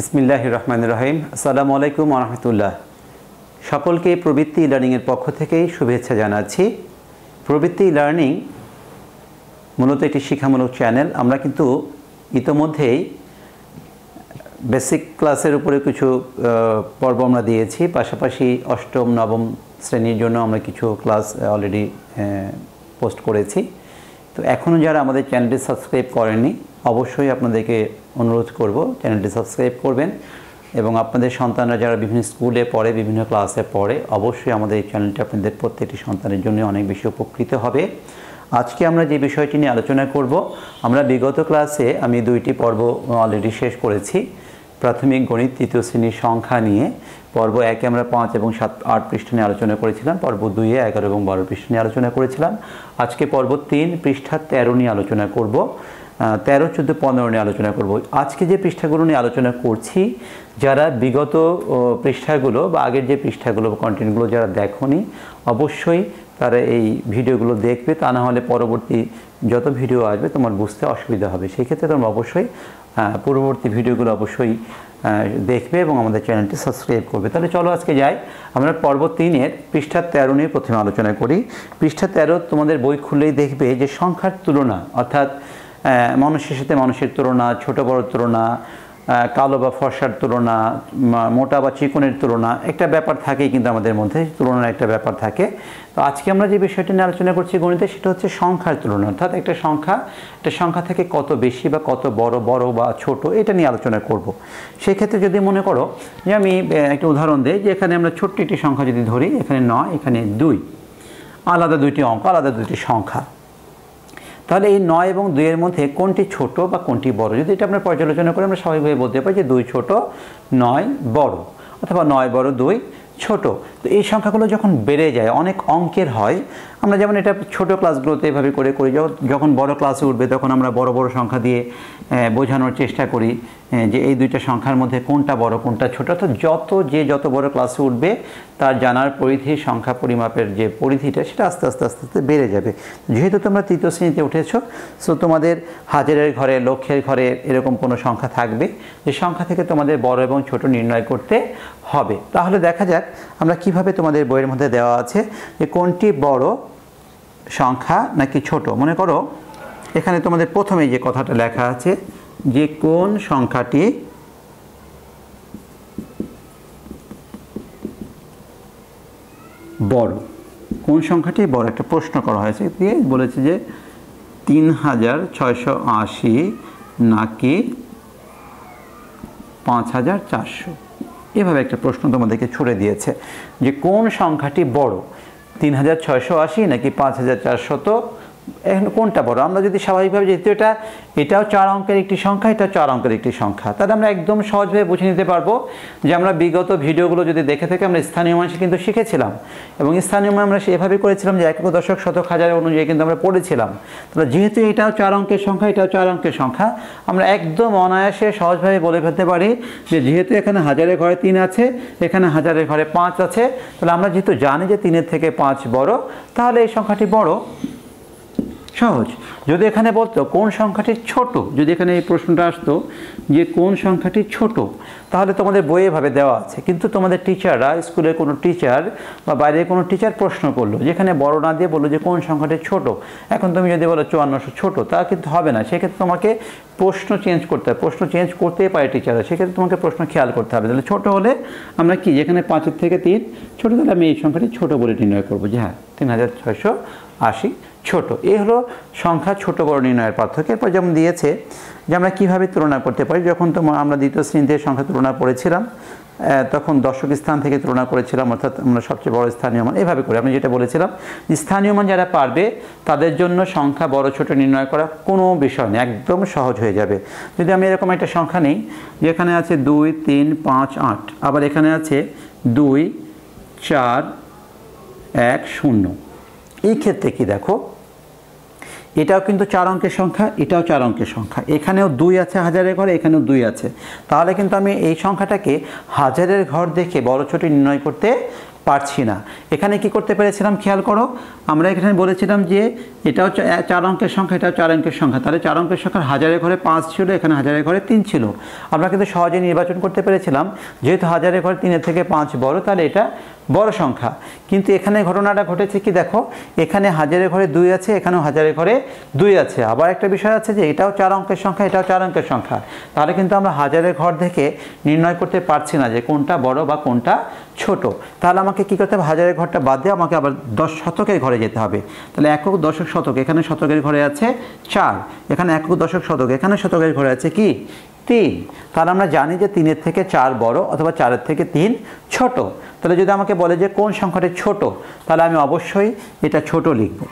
বিসমিল্লাহ রহমান রহিম আসসালামু আলাইকুম রহমতুল্লাহ সকলকে প্রবৃত্তি লার্নিংয়ের পক্ষ থেকে শুভেচ্ছা জানাচ্ছি প্রবৃত্তি লার্নিং মূলত একটি শিক্ষামূলক চ্যানেল আমরা কিন্তু ইতোমধ্যেই বেসিক ক্লাসের উপরে কিছু পর্ব আমরা দিয়েছি পাশাপাশি অষ্টম নবম শ্রেণীর জন্য আমরা কিছু ক্লাস অলরেডি পোস্ট করেছি তো এখনও যারা আমাদের চ্যানেলটি সাবস্ক্রাইব করেনি অবশ্যই আপনাদেরকে অনুরোধ করব চ্যানেলটি সাবস্ক্রাইব করবেন এবং আপনাদের সন্তানরা যারা বিভিন্ন স্কুলে পড়ে বিভিন্ন ক্লাসে পড়ে অবশ্যই আমাদের এই চ্যানেলটি আপনাদের প্রত্যেকটি সন্তানের জন্য অনেক বেশি উপকৃত হবে আজকে আমরা যে বিষয়টি নিয়ে আলোচনা করব আমরা বিগত ক্লাসে আমি দুইটি পর্ব অলরেডি শেষ করেছি প্রাথমিক গণিত তৃতীয় শ্রেণীর সংখ্যা নিয়ে পর্ব একে আমরা পাঁচ এবং সাত আট পৃষ্ঠ নিয়ে আলোচনা করেছিলাম পর্ব দুইয়ে এগারো এবং বারো পৃষ্ঠ নিয়ে আলোচনা করেছিলাম আজকে পর্ব তিন পৃষ্ঠা তেরো নিয়ে আলোচনা করব তেরো চোদ্দো পনেরো নিয়ে আলোচনা করব আজকে যে পৃষ্ঠাগুলো নিয়ে আলোচনা করছি যারা বিগত পৃষ্ঠাগুলো বা আগের যে পৃষ্ঠাগুলো কন্টেন্টগুলো যারা দেখনি অবশ্যই তারা এই ভিডিওগুলো দেখবে তা না হলে পরবর্তী যত ভিডিও আসবে তোমার বুঝতে অসুবিধা হবে সেক্ষেত্রে তোমরা অবশ্যই পূর্ববর্তী ভিডিওগুলো অবশ্যই দেখবে এবং আমাদের চ্যানেলটি সাবস্ক্রাইব করবে তাহলে চলো আজকে যাই আমরা পর্ব তিনের পৃষ্ঠা তেরো নিয়ে প্রথমে আলোচনা করি পৃষ্ঠা তেরো তোমাদের বই খুললেই দেখবে যে সংখ্যার তুলনা অর্থাৎ মানুষের সাথে মানুষের তুলনা ছোট বড় তুলনা কালো বা ফর্সার তুলনা মোটা বা চিকনের তুলনা একটা ব্যাপার থাকে কিন্তু আমাদের মধ্যে তুলনার একটা ব্যাপার থাকে তো আজকে আমরা যে বিষয়টি নিয়ে আলোচনা করছি গণিতে সেটা হচ্ছে সংখ্যার তুলনা অর্থাৎ একটা সংখ্যা একটা সংখ্যা থেকে কত বেশি বা কত বড় বড় বা ছোট এটা নিয়ে আলোচনা করব। সেক্ষেত্রে যদি মনে করো যে আমি একটা উদাহরণ দিই যে এখানে আমরা ছোট্ট একটি সংখ্যা যদি ধরি এখানে নয় এখানে দুই আলাদা দুইটি অঙ্ক আলাদা দুইটি সংখ্যা তাহলে এই নয় এবং দুইয়ের মধ্যে কোনটি ছোট বা কোনটি বড় যদি এটা আমরা পর্যালোচনা করে আমরা স্বাভাবিকভাবে বলতে পারি যে দুই ছোট নয় বড় অথবা নয় বড় দুই ছোট তো এই সংখ্যাগুলো যখন বেড়ে যায় অনেক অঙ্কের হয় আমরা যেমন এটা ছোট ক্লাসগুলোতে এভাবে করে করি যখন বড় ক্লাসে উঠবে তখন আমরা বড় বড় সংখ্যা দিয়ে বোঝানোর চেষ্টা করি যে এই দুইটা সংখ্যার মধ্যে কোনটা বড় কোনটা ছোট অর্থাৎ যত যে যত বড় ক্লাসে উঠবে তার জানার পরিধি সংখ্যা পরিমাপের যে পরিধিটা সেটা আস্তে আস্তে আস্তে আস্তে বেড়ে যাবে যেহেতু তোমরা তৃতীয় শ্রেণীতে উঠেছ সো তোমাদের হাজারের ঘরে লক্ষের ঘরে এরকম কোনো সংখ্যা থাকবে যে সংখ্যা থেকে তোমাদের বড় এবং ছোট নির্ণয় করতে হবে তাহলে দেখা যাক আমরা কিভাবে তোমাদের বইয়ের মধ্যে দেওয়া আছে যে কোনটি বড় সংখ্যা নাকি ছোট মনে করো এখানে তোমাদের প্রথমে যে কথাটা লেখা আছে যে কোন সংখ্যাটি বড় কোন সংখ্যাটি বড় একটা প্রশ্ন করা হয়েছে দিয়ে বলেছে যে তিন হাজার ছয়শো আশি নাকি পাঁচ হাজার চারশো এভাবে একটা প্রশ্ন তোমাদেরকে ছুড়ে দিয়েছে যে কোন সংখ্যাটি বড় তিন হাজার ছয়শো আশি নাকি পাঁচ হাজার চারশত এখন কোনটা বড় আমরা যদি স্বাভাবিকভাবে যেহেতু এটা এটাও চার অঙ্কের একটি সংখ্যা এটাও চার অঙ্কের একটি সংখ্যা তাহলে আমরা একদম সহজভাবে বুঝে নিতে পারবো যে আমরা বিগত ভিডিওগুলো যদি দেখে থেকে আমরা স্থানীয় মানুষ কিন্তু শিখেছিলাম এবং স্থানীয় মানুষ আমরা এভাবে করেছিলাম যে এক দশক শতক হাজার অনুযায়ী কিন্তু আমরা পড়েছিলাম তাহলে যেহেতু এটাও চার অঙ্কের সংখ্যা এটাও চার অঙ্কের সংখ্যা আমরা একদম অনায়াসে সহজভাবে বলে ফেলতে পারি যে যেহেতু এখানে হাজারের ঘরে তিন আছে এখানে হাজারের ঘরে পাঁচ আছে তাহলে আমরা যেহেতু জানি যে তিনের থেকে পাঁচ বড় তাহলে এই সংখ্যাটি বড় সহজ যদি এখানে বলতো কোন সংখ্যাটি ছোট যদি এখানে এই প্রশ্নটা আসতো যে কোন সংখ্যাটি ছোট তাহলে তোমাদের বইয়ে ভাবে দেওয়া আছে কিন্তু তোমাদের টিচাররা স্কুলের কোনো টিচার বা বাইরের কোনো টিচার প্রশ্ন করলো যেখানে বড় না দিয়ে বললো যে কোন সংখ্যাটি ছোট এখন তুমি যদি বলো চুয়ান্নশো ছোট তা কিন্তু হবে না সেক্ষেত্রে তোমাকে প্রশ্ন চেঞ্জ করতে হবে প্রশ্ন চেঞ্জ করতে পারে টিচাররা সেক্ষেত্রে তোমাকে প্রশ্ন খেয়াল করতে হবে তাহলে ছোট হলে আমরা কি যেখানে পাঁচের থেকে তিন ছোটো তাহলে আমি এই সংখ্যাটি ছোট বলে নির্ণয় করবো যে হ্যাঁ তিন হাজার ছয়শো আশি ছোট এই হলো সংখ্যা ছোট বড় নির্ণয়ের পার্থক্য এরপর যেমন দিয়েছে যে আমরা কীভাবে তুলনা করতে পারি যখন তো আমরা দ্বিতীয় শ্রেণীতে সংখ্যা তুলনা করেছিলাম তখন দর্শক স্থান থেকে তুলনা করেছিলাম অর্থাৎ আমরা সবচেয়ে বড় স্থানীয় মান এভাবে করে আমি যেটা বলেছিলাম স্থানীয় মান যারা পারবে তাদের জন্য সংখ্যা বড় ছোট নির্ণয় করা কোনো বিষয় নেই একদম সহজ হয়ে যাবে যদি আমি এরকম একটা সংখ্যা নেই যেখানে আছে দুই তিন পাঁচ আট আবার এখানে আছে দুই চার এক শূন্য এই ক্ষেত্রে কি দেখো এটাও কিন্তু চার অঙ্কের সংখ্যা এটাও চার অঙ্কের সংখ্যা এখানেও দুই আছে হাজারের ঘরে এখানেও দুই আছে তাহলে কিন্তু আমি এই সংখ্যাটাকে হাজারের ঘর দেখে বড় ছোটি নির্ণয় করতে পারছি না এখানে কি করতে পেরেছিলাম খেয়াল করো আমরা এখানে বলেছিলাম যে এটাও চার অঙ্কের সংখ্যা এটাও চার অঙ্কের সংখ্যা তাহলে চার অঙ্কের সংখ্যা হাজারের ঘরে পাঁচ ছিল এখানে হাজারের ঘরে তিন ছিল আমরা কিন্তু সহজে নির্বাচন করতে পেরেছিলাম যেহেতু হাজারের ঘরে তিনের থেকে পাঁচ বড় তাহলে এটা বড় সংখ্যা কিন্তু এখানে ঘটনাটা ঘটেছে কি দেখো এখানে হাজারের ঘরে দুই আছে এখানেও হাজারের ঘরে দুই আছে আবার একটা বিষয় আছে যে এটাও চার অঙ্কের সংখ্যা এটাও চার অঙ্কের সংখ্যা তাহলে কিন্তু আমরা হাজারের ঘর থেকে নির্ণয় করতে পারছি না যে কোনটা বড় বা কোনটা ছোট তাহলে আমাকে কি করতে হবে হাজারের ঘরটা বাদ দিয়ে আমাকে আবার দশ শতকের ঘরে যেতে হবে তাহলে একক দশক শতক এখানে শতকের ঘরে আছে চার এখানে একক দশক শতক এখানে শতকের ঘরে আছে কি তিন তাহলে আমরা জানি যে তিনের থেকে চার বড় অথবা চারের থেকে তিন ছোট তাহলে যদি আমাকে বলে যে কোন সংখ্যাটি ছোট তাহলে আমি অবশ্যই এটা ছোট লিখবো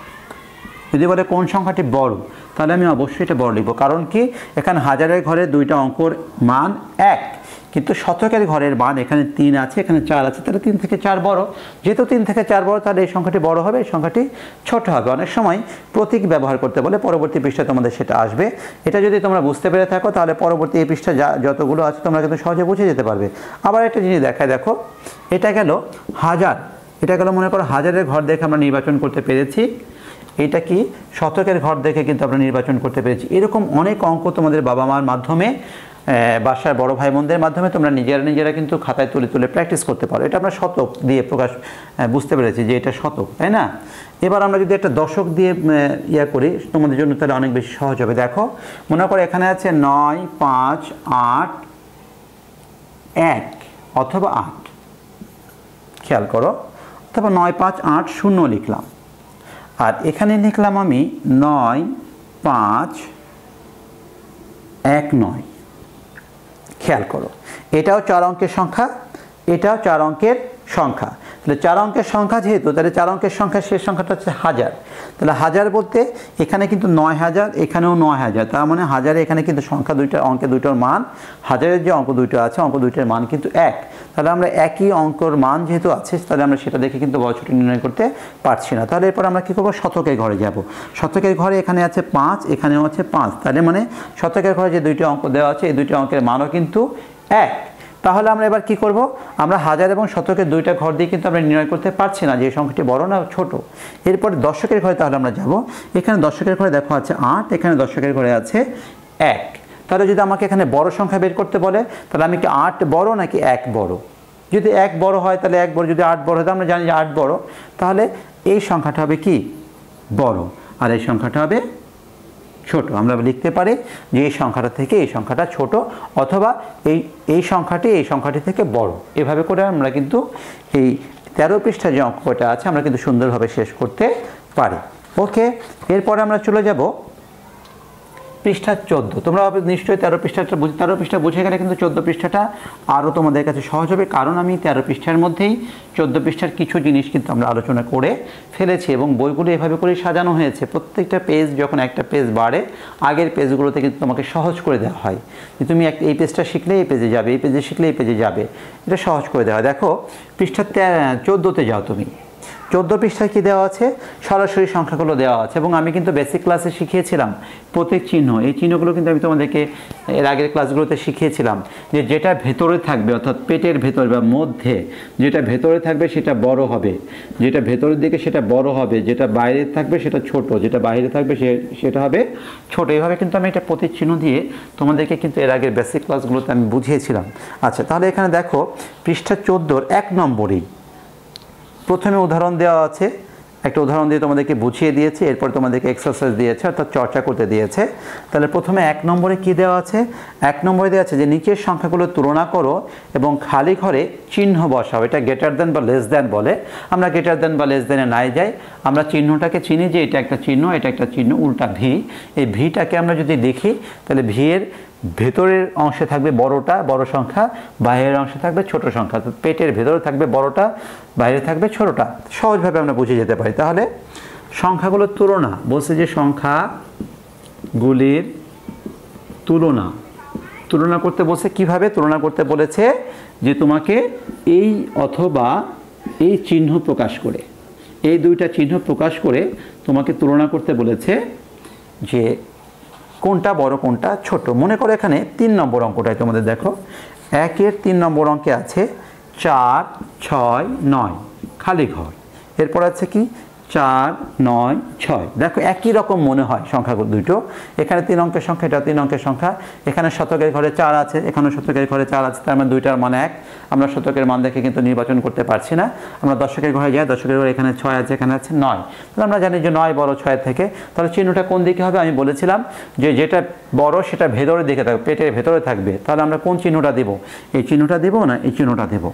যদি বলে কোন সংখ্যাটি বড় তাহলে আমি অবশ্যই এটা বড় লিখব কারণ কি এখানে হাজারের ঘরে দুইটা অঙ্কর মান এক কিন্তু শতকের ঘরের মান এখানে তিন আছে এখানে চার আছে তাহলে তিন থেকে চার বড় যেহেতু তিন থেকে চার বড় তাহলে এই সংখ্যাটি বড় হবে এই সংখ্যাটি ছোট হবে অনেক সময় প্রতীক ব্যবহার করতে বলে পরবর্তী পৃষ্ঠায় তোমাদের সেটা আসবে এটা যদি তোমরা বুঝতে পেরে থাকো তাহলে পরবর্তী এই পৃষ্ঠা যা যতগুলো আছে তোমরা কিন্তু সহজে বুঝে যেতে পারবে আবার একটা জিনিস দেখায় দেখো এটা গেল হাজার এটা গেল মনে করো হাজারের ঘর দেখে আমরা নির্বাচন করতে পেরেছি এটা কি শতকের ঘর দেখে কিন্তু আমরা নির্বাচন করতে পেরেছি এরকম অনেক অঙ্ক তোমাদের বাবা মার মাধ্যমে বাসার বড় ভাই বোনদের মাধ্যমে তোমরা নিজেরা নিজেরা কিন্তু খাতায় তুলে তুলে প্র্যাকটিস করতে পারো এটা আমরা শতক দিয়ে প্রকাশ বুঝতে পেরেছি যে এটা শতক তাই না এবার আমরা যদি একটা দশক দিয়ে ইয়া করি তোমাদের জন্য তাহলে অনেক বেশি সহজ হবে দেখো মনে করো এখানে আছে নয় পাঁচ আট এক অথবা আট খেয়াল করো অথবা নয় পাঁচ আট শূন্য লিখলাম আর এখানে লিখলাম আমি নয় পাঁচ এক নয় খেয়াল করো এটাও চার অঙ্কের সংখ্যা এটাও চার অঙ্কের সংখ্যা তাহলে চার অঙ্কের সংখ্যা যেহেতু তাহলে চার অঙ্কের সংখ্যা শেষ সংখ্যাটা হচ্ছে হাজার তাহলে হাজার বলতে এখানে কিন্তু নয় হাজার এখানেও নয় হাজার তার মানে হাজারে এখানে কিন্তু সংখ্যা দুইটা অঙ্কে দুইটার মান হাজারের যে অঙ্ক দুইটা আছে অঙ্ক দুইটার মান কিন্তু এক তাহলে আমরা একই অঙ্কর মান যেহেতু আছে তাহলে আমরা সেটা দেখে কিন্তু বছরটি নির্ণয় করতে পারছি না তাহলে এরপর আমরা কী করবো শতকের ঘরে যাব শতকের ঘরে এখানে আছে পাঁচ এখানেও আছে পাঁচ তাহলে মানে শতকের ঘরে যে দুইটি অঙ্ক দেওয়া আছে এই দুইটি অঙ্কের মানও কিন্তু এক তাহলে আমরা এবার কি করব আমরা হাজার এবং শতকের দুইটা ঘর দিয়ে কিন্তু আমরা নির্ণয় করতে পারছি না যে সংখ্যাটি বড় না ছোট এরপর দর্শকের ঘরে তাহলে আমরা যাব এখানে দর্শকের ঘরে দেখো আছে আট এখানে দর্শকের ঘরে আছে এক তাহলে যদি আমাকে এখানে বড় সংখ্যা বের করতে বলে তাহলে আমি কি আট বড় নাকি এক বড় যদি এক বড় হয় তাহলে এক বড় যদি আট বড় হয় আমরা জানি যে আট বড় তাহলে এই সংখ্যাটা হবে কি বড় আর এই সংখ্যাটা হবে ছোট আমরা লিখতে পারি যে এই সংখ্যাটা থেকে এই সংখ্যাটা ছোট অথবা এই এই সংখ্যাটি এই সংখ্যাটি থেকে বড় এভাবে করে আমরা কিন্তু এই তেরো পৃষ্ঠা যে অঙ্কটা আছে আমরা কিন্তু সুন্দরভাবে শেষ করতে পারি ওকে এরপরে আমরা চলে যাব পৃষ্ঠা চোদ্দ তোমরা হবে নিশ্চয়ই তেরো পৃষ্ঠাটা বুঝে তেরো পৃষ্ঠা বুঝে গেলে কিন্তু চোদ্দ পৃষ্ঠাটা আরও তোমাদের কাছে সহজ হবে কারণ আমি তেরো পৃষ্ঠার মধ্যেই চোদ্দ পৃষ্ঠার কিছু জিনিস কিন্তু আমরা আলোচনা করে ফেলেছি এবং বইগুলো এভাবে করে সাজানো হয়েছে প্রত্যেকটা পেজ যখন একটা পেজ বাড়ে আগের পেজগুলোতে কিন্তু তোমাকে সহজ করে দেওয়া হয় যে তুমি এক এই পেজটা শিখলে এই পেজে যাবে এই পেজে শিখলে এই পেজে যাবে এটা সহজ করে দেওয়া হয় দেখো পৃষ্ঠা চোদ্দোতে যাও তুমি চোদ্দো পৃষ্ঠায় কী দেওয়া আছে সরাসরি সংখ্যাগুলো দেওয়া আছে এবং আমি কিন্তু বেসিক ক্লাসে শিখিয়েছিলাম প্রত্যেক চিহ্ন এই চিহ্নগুলো কিন্তু আমি তোমাদেরকে এর আগের ক্লাসগুলোতে শিখিয়েছিলাম যে যেটা ভেতরে থাকবে অর্থাৎ পেটের ভেতর বা মধ্যে যেটা ভেতরে থাকবে সেটা বড় হবে যেটা ভেতরের দিকে সেটা বড় হবে যেটা বাইরে থাকবে সেটা ছোট যেটা বাইরে থাকবে সে সেটা হবে ছোট এইভাবে কিন্তু আমি এটা প্রতীক চিহ্ন দিয়ে তোমাদেরকে কিন্তু এর আগের বেসিক ক্লাসগুলোতে আমি বুঝিয়েছিলাম আচ্ছা তাহলে এখানে দেখো পৃষ্ঠা চোদ্দোর এক নম্বরেই প্রথমে উদাহরণ দেওয়া আছে একটা উদাহরণ দিয়ে তোমাদেরকে বুঝিয়ে দিয়েছে এরপর তোমাদেরকে এক্সারসাইজ দিয়েছে অর্থাৎ চর্চা করতে দিয়েছে তাহলে প্রথমে এক নম্বরে কি দেওয়া আছে এক নম্বরে দেওয়া আছে যে নিচের সংখ্যাগুলো তুলনা করো এবং খালি ঘরে চিহ্ন বসাও এটা গ্রেটার দেন বা লেস দেন বলে আমরা গ্রেটার দেন বা লেস দেনে নাই যাই আমরা চিহ্নটাকে চিনি যে এটা একটা চিহ্ন এটা একটা চিহ্ন উল্টা ভি এই ভিটাকে আমরা যদি দেখি তাহলে ভি এর ভেতরের অংশে থাকবে বড়টা বড় সংখ্যা বাইরের অংশে থাকবে ছোট সংখ্যা অর্থাৎ পেটের ভেতরে থাকবে বড়টা বাইরে থাকবে ছোটটা সহজভাবে আমরা বুঝে যেতে পারি তাহলে সংখ্যাগুলোর তুলনা বলছে যে সংখ্যাগুলির তুলনা তুলনা করতে বলছে কিভাবে তুলনা করতে বলেছে যে তোমাকে এই অথবা এই চিহ্ন প্রকাশ করে এই দুইটা চিহ্ন প্রকাশ করে তোমাকে তুলনা করতে বলেছে যে কোনটা বড় কোনটা ছোট মনে করো এখানে তিন নম্বর অঙ্কটাই তোমাদের দেখো একের তিন নম্বর অঙ্কে আছে চার ছয় নয় খালি ঘর এরপর আছে কি চার নয় ছয় দেখো একই রকম মনে হয় সংখ্যা দুটো এখানে তিন অঙ্কের সংখ্যা এটা তিন অঙ্কের সংখ্যা এখানে শতকের ঘরে চার আছে এখানে শতকের ঘরে চার আছে তার মানে দুইটার মানে এক আমরা শতকের মান দেখে কিন্তু নির্বাচন করতে পারছি না আমরা দশকের ঘরে যাই দশকের ঘরে এখানে ছয় আছে এখানে আছে নয় তাহলে আমরা জানি যে নয় বড় ছয় থেকে তাহলে চিহ্নটা কোন দিকে হবে আমি বলেছিলাম যে যেটা বড় সেটা ভেতরের দিকে থাকবে পেটের ভেতরে থাকবে তাহলে আমরা কোন চিহ্নটা দেব এই চিহ্নটা দেব না এই চিহ্নটা দেব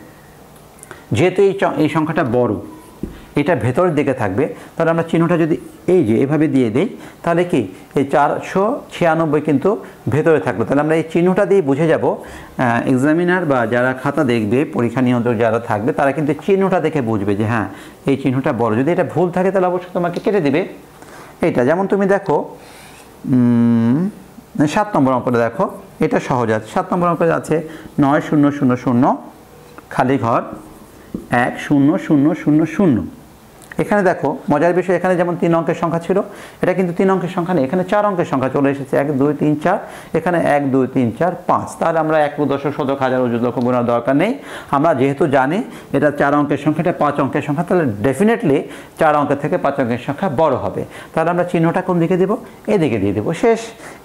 যেহেতু এই সংখ্যাটা বড় এটা ভেতরের দিকে থাকবে তাহলে আমরা চিহ্নটা যদি এই যে এভাবে দিয়ে দিই তাহলে কি এই চারশো ছিয়ানব্বই কিন্তু ভেতরে থাকলো তাহলে আমরা এই চিহ্নটা দিয়ে বুঝে যাব এক্সামিনার বা যারা খাতা দেখবে পরীক্ষা নিয়ন্ত্রক যারা থাকবে তারা কিন্তু চিহ্নটা দেখে বুঝবে যে হ্যাঁ এই চিহ্নটা বড় যদি এটা ভুল থাকে তাহলে অবশ্যই তোমাকে কেটে দেবে এটা যেমন তুমি দেখো সাত নম্বর অঙ্কটা দেখো এটা সহজ আছে সাত নম্বর অঙ্ক আছে নয় শূন্য শূন্য শূন্য খালি ঘর এক শূন্য শূন্য শূন্য শূন্য এখানে দেখো মজার বিষয় এখানে যেমন তিন অঙ্কের সংখ্যা ছিল এটা কিন্তু তিন অঙ্কের সংখ্যা নেই এখানে চার অঙ্কের সংখ্যা চলে এসেছে এক দুই তিন চার এখানে এক দুই তিন চার পাঁচ তাহলে আমরা এক দশক শতক হাজার ওজন লক্ষ বোনার দরকার নেই আমরা যেহেতু জানি এটা চার অঙ্কের সংখ্যাটা পাঁচ অঙ্কের সংখ্যা তাহলে ডেফিনেটলি চার অঙ্কের থেকে পাঁচ অঙ্কের সংখ্যা বড় হবে তাহলে আমরা চিহ্নটা কোন দিকে দেবো এদিকে দিয়ে দেবো শেষ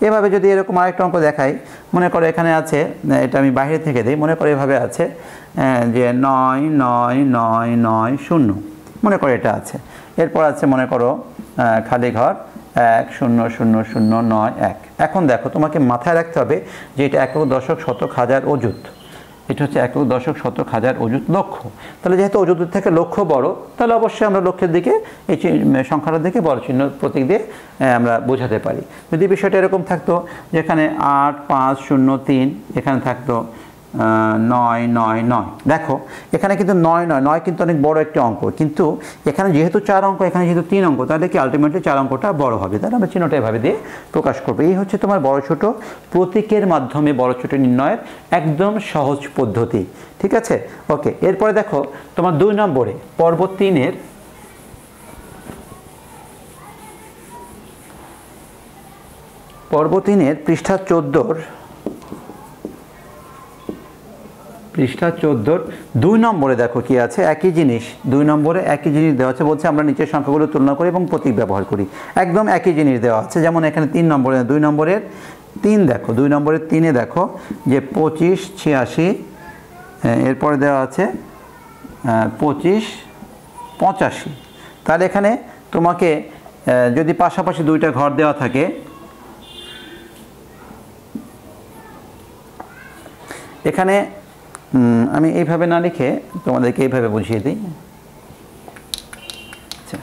এভাবে যদি এরকম আরেকটা অঙ্ক দেখাই মনে করো এখানে আছে এটা আমি বাইরে থেকে দিই মনে করো এভাবে আছে যে নয় নয় নয় নয় শূন্য মনে করো এটা আছে এরপর আছে মনে করো খালি ঘর এক শূন্য শূন্য শূন্য নয় এক এখন দেখো তোমাকে মাথায় রাখতে হবে যে এটা একক দশক শতক হাজার অযুত এটা হচ্ছে একক দশক শতক হাজার অযুত লক্ষ্য তাহলে যেহেতু অযুতের থেকে লক্ষ্য বড় তাহলে অবশ্যই আমরা লক্ষ্যের দিকে এই সংখ্যাটার দিকে বড় চিহ্ন প্রতীক দিয়ে আমরা বোঝাতে পারি যদি বিষয়টা এরকম থাকতো যেখানে আট পাঁচ শূন্য তিন এখানে থাকতো নয় নয় নয় দেখো এখানে কিন্তু নয় নয় নয় কিন্তু অনেক বড় একটি অঙ্ক কিন্তু এখানে যেহেতু চার অঙ্ক এখানে যেহেতু তিন অঙ্ক তাহলে কি আলটিমেটলি চার অঙ্কটা বড় হবে তাহলে আমরা চিহ্নটা এভাবে দিয়ে প্রকাশ করবো এই হচ্ছে তোমার বড় ছোট প্রতীকের মাধ্যমে বড় ছোট নির্ণয়ের একদম সহজ পদ্ধতি ঠিক আছে ওকে এরপরে দেখো তোমার দুই নম্বরে পর্ব তিনের পর্ব তিনের পৃষ্ঠা চোদ্দোর পৃষ্ঠা চোদ্দোর দুই নম্বরে দেখো কি আছে একই জিনিস দুই নম্বরে একই জিনিস দেওয়া আছে বলছে আমরা নিচের সংখ্যাগুলো তুলনা করি এবং প্রতীক ব্যবহার করি একদম একই জিনিস দেওয়া আছে যেমন এখানে তিন নম্বরে দুই নম্বরের তিন দেখো দুই নম্বরের তিনে দেখো যে পঁচিশ ছিয়াশি হ্যাঁ, এরপরে দেওয়া আছে পঁচিশ পঁচাশি তাহলে এখানে তোমাকে যদি পাশাপাশি দুইটা ঘর দেওয়া থাকে এখানে আমি এইভাবে না লিখে তোমাদেরকে এইভাবে বুঝিয়ে দিই আচ্ছা।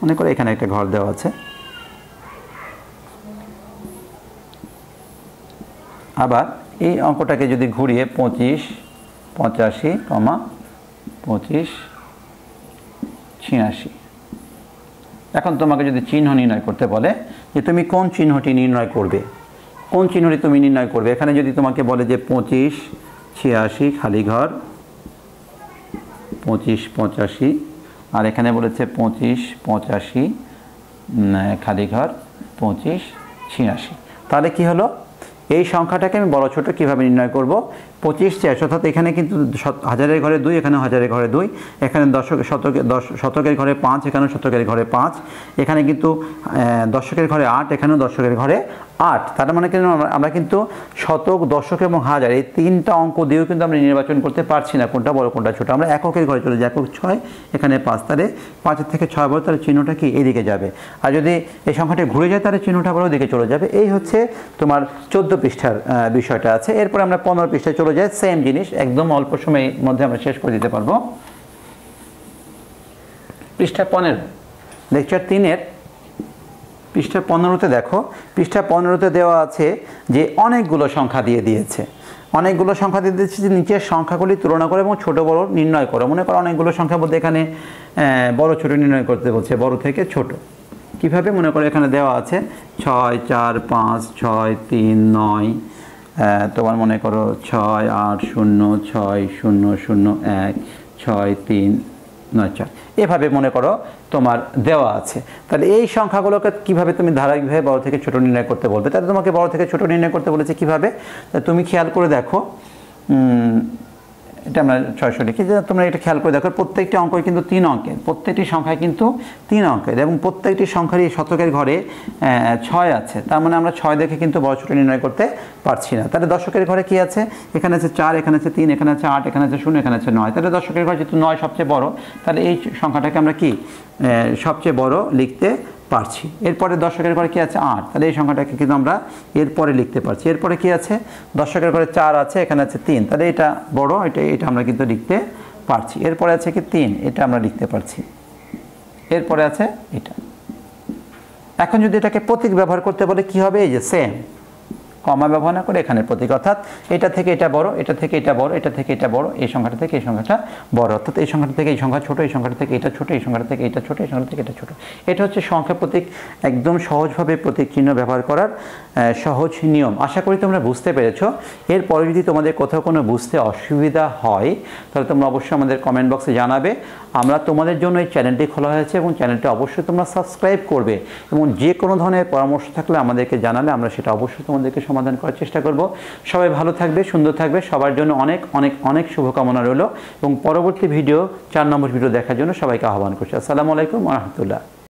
মনে করে এখানে একটা ঘর দেওয়া আছে আবার এই অঙ্কটাকে যদি ঘুরিয়ে পঁচিশ পঁচাশি কমা পঁচিশ ছিয়াশি এখন তোমাকে যদি চিহ্ন নির্ণয় করতে বলে যে তুমি কোন চিহ্নটি নির্ণয় করবে কোন চিহ্নটি তুমি নির্ণয় করবে এখানে যদি তোমাকে বলে যে পঁচিশ ছিয়াশি খালিঘর পঁচিশ পঁচাশি আর এখানে বলেছে পঁচিশ পঁচাশি খালিঘর পঁচিশ ছিয়াশি তাহলে কি হলো এই সংখ্যাটাকে আমি বড় ছোট কিভাবে নির্ণয় করব পঁচিশ চেয়ার অর্থাৎ এখানে কিন্তু হাজারের ঘরে দুই এখানে হাজারের ঘরে দুই এখানে দশক শতকে দশ শতকের ঘরে পাঁচ এখানেও শতকের ঘরে পাঁচ এখানে কিন্তু দশকের ঘরে আট এখানেও দশকের ঘরে আট তার মানে কিন্তু আমরা কিন্তু শতক দশক এবং হাজার এই তিনটা অঙ্ক দিয়েও কিন্তু আমরা নির্বাচন করতে পারছি না কোনটা বড় কোনটা ছোটো আমরা এককের ঘরে চলে যাই একক ছয় এখানে পাঁচ তাহলে পাঁচের থেকে ছয় বড় তাহলে চিহ্নটা কি এদিকে যাবে আর যদি এই সংখ্যাটা ঘুরে যায় তাহলে চিহ্নটা বড়ো দিকে চলে যাবে এই হচ্ছে তোমার চোদ্দ পৃষ্ঠার বিষয়টা আছে এরপর আমরা পনেরো পৃষ্ঠায় চলে যায় সেম জিনিস একদম অল্প সময়ের মধ্যে আমরা শেষ করে দিতে পারবো পৃষ্ঠা পনেরো লেকচার তিনের পৃষ্ঠা পনেরোতে দেখো পৃষ্ঠা পনেরোতে দেওয়া আছে যে অনেকগুলো সংখ্যা দিয়ে দিয়েছে অনেকগুলো সংখ্যা দিয়ে দিচ্ছে যে নিচের সংখ্যাগুলি তুলনা করো এবং ছোটো বড়ো নির্ণয় করো মনে করো অনেকগুলো সংখ্যা বলতে এখানে বড় ছোট নির্ণয় করতে বলছে বড় থেকে ছোট কিভাবে মনে করো এখানে দেওয়া আছে ছয় চার পাঁচ ছয় তিন নয় তোমার মনে করো ছয় আট শূন্য ছয় শূন্য শূন্য এক ছয় তিন নয় চার এভাবে মনে করো তোমার দেওয়া আছে তাহলে এই সংখ্যাগুলোকে কিভাবে তুমি ধারাবাহিকভাবে বড় থেকে ছোট নির্ণয় করতে বলবে তাহলে তোমাকে বড় থেকে ছোট নির্ণয় করতে বলেছে কিভাবে তুমি খেয়াল করে দেখো এটা আমরা ছয়শো লিখি যে তোমরা এটা খেয়াল করে দেখো প্রত্যেকটি অঙ্কই কিন্তু তিন অঙ্কের প্রত্যেকটি সংখ্যা কিন্তু তিন অঙ্কের এবং প্রত্যেকটি সংখ্যার এই শতকের ঘরে ছয় আছে তার মানে আমরা ছয় দেখে কিন্তু বছরটি নির্ণয় করতে পারছি না তাহলে দশকের ঘরে কি আছে এখানে আছে চার এখানে আছে তিন এখানে আছে আট এখানে আছে শূন্য এখানে আছে নয় তাহলে দশকের ঘরে যেহেতু নয় সবচেয়ে বড় তাহলে এই সংখ্যাটাকে আমরা কি সবচেয়ে বড় লিখতে পারছি এরপরে দশকের ঘরে কি আছে আট তাহলে এই সংখ্যাটাকে কিন্তু আমরা এরপরে লিখতে পারছি এরপরে কি আছে দশকের ঘরে চার আছে এখানে আছে তিন তাহলে এটা বড় এটা এটা আমরা কিন্তু লিখতে পারছি এরপরে আছে কি তিন এটা আমরা লিখতে পারছি এরপরে আছে এটা এখন যদি এটাকে প্রতীক ব্যবহার করতে বলে কি হবে এই যে সেম কমা ব্যবহার না করে এখানের প্রতীক অর্থাৎ এটা থেকে এটা বড় এটা থেকে এটা বড় এটা থেকে এটা বড় এই সংখ্যাটা থেকে এই সংখ্যাটা বড় অর্থাৎ এই সংখ্যাটা থেকে এই সংখ্যা ছোট এই সংখ্যাটা থেকে এটা ছোট এই সংখ্যাটা থেকে এটা ছোট এই সংখ্যা থেকে এটা ছোট এটা হচ্ছে সংখ্যা প্রতীক একদম সহজভাবে প্রতীক চিহ্ন ব্যবহার করার সহজ নিয়ম আশা করি তোমরা বুঝতে পেরেছ এরপরে যদি তোমাদের কোথাও কোনো বুঝতে অসুবিধা হয় তাহলে তোমরা অবশ্যই আমাদের কমেন্ট বক্সে জানাবে আমরা তোমাদের জন্য এই চ্যানেলটি খোলা হয়েছে এবং চ্যানেলটি অবশ্যই তোমরা সাবস্ক্রাইব করবে এবং যে কোনো ধরনের পরামর্শ থাকলে আমাদেরকে জানালে আমরা সেটা অবশ্যই তোমাদেরকে সমাধান করার চেষ্টা করব সবাই ভালো থাকবে সুন্দর থাকবে সবার জন্য অনেক অনেক অনেক শুভকামনা রইল এবং পরবর্তী ভিডিও চার নম্বর ভিডিও দেখার জন্য সবাইকে আহ্বান করছি আসসালামু আলাইকুম রহমতুল্লাহ